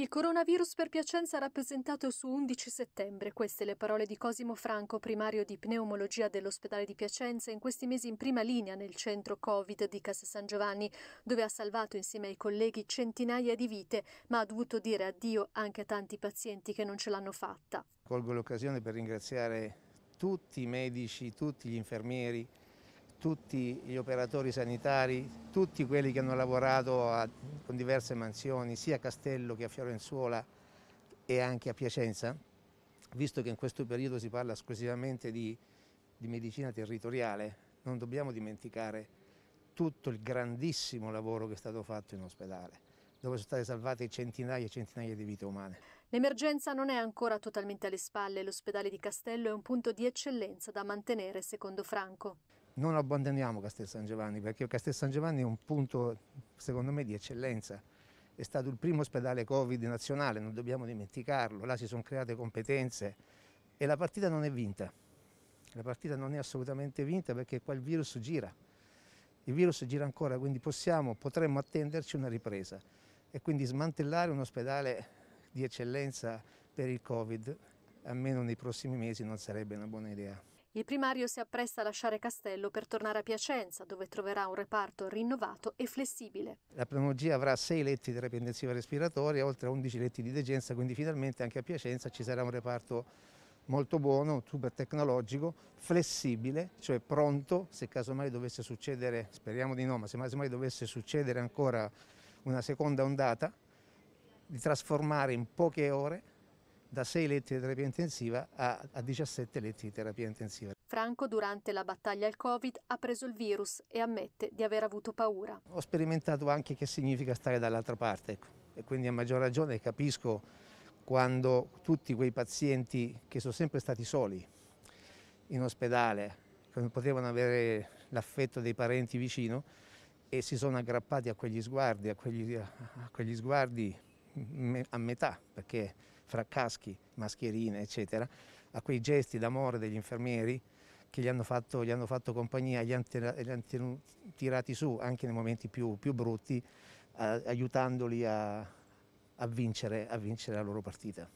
Il coronavirus per Piacenza rappresentato su 11 settembre, queste le parole di Cosimo Franco, primario di pneumologia dell'ospedale di Piacenza, in questi mesi in prima linea nel centro Covid di Casa San Giovanni, dove ha salvato insieme ai colleghi centinaia di vite, ma ha dovuto dire addio anche a tanti pazienti che non ce l'hanno fatta. Colgo l'occasione per ringraziare tutti i medici, tutti gli infermieri, tutti gli operatori sanitari, tutti quelli che hanno lavorato a, con diverse mansioni, sia a Castello che a Fiorenzuola e anche a Piacenza, visto che in questo periodo si parla esclusivamente di, di medicina territoriale, non dobbiamo dimenticare tutto il grandissimo lavoro che è stato fatto in ospedale dove sono state salvate centinaia e centinaia di vite umane. L'emergenza non è ancora totalmente alle spalle, l'ospedale di Castello è un punto di eccellenza da mantenere, secondo Franco non abbandoniamo Castel San Giovanni perché Castel San Giovanni è un punto secondo me di eccellenza è stato il primo ospedale Covid nazionale, non dobbiamo dimenticarlo, là si sono create competenze e la partita non è vinta, la partita non è assolutamente vinta perché qua il virus gira, il virus gira ancora, quindi possiamo, potremmo attenderci una ripresa e quindi smantellare un ospedale di eccellenza per il Covid, almeno nei prossimi mesi, non sarebbe una buona idea. Il primario si appresta a lasciare Castello per tornare a Piacenza, dove troverà un reparto rinnovato e flessibile. La pneumologia avrà 6 letti di dependenziva respiratoria, oltre a 11 letti di degenza, quindi finalmente anche a Piacenza ci sarà un reparto molto buono, super tecnologico, flessibile, cioè pronto se casomai dovesse succedere, speriamo di no, ma se casomai dovesse succedere ancora una seconda ondata, di trasformare in poche ore da 6 letti di terapia intensiva a, a 17 letti di terapia intensiva. Franco durante la battaglia al Covid ha preso il virus e ammette di aver avuto paura. Ho sperimentato anche che significa stare dall'altra parte ecco. e quindi a maggior ragione capisco quando tutti quei pazienti che sono sempre stati soli in ospedale, che non potevano avere l'affetto dei parenti vicino e si sono aggrappati a quegli sguardi, a quegli, a quegli sguardi a metà, perché fra caschi, mascherine, eccetera, a quei gesti d'amore degli infermieri che gli hanno fatto, gli hanno fatto compagnia, gli hanno, li hanno tirati su anche nei momenti più, più brutti, eh, aiutandoli a, a, vincere, a vincere la loro partita.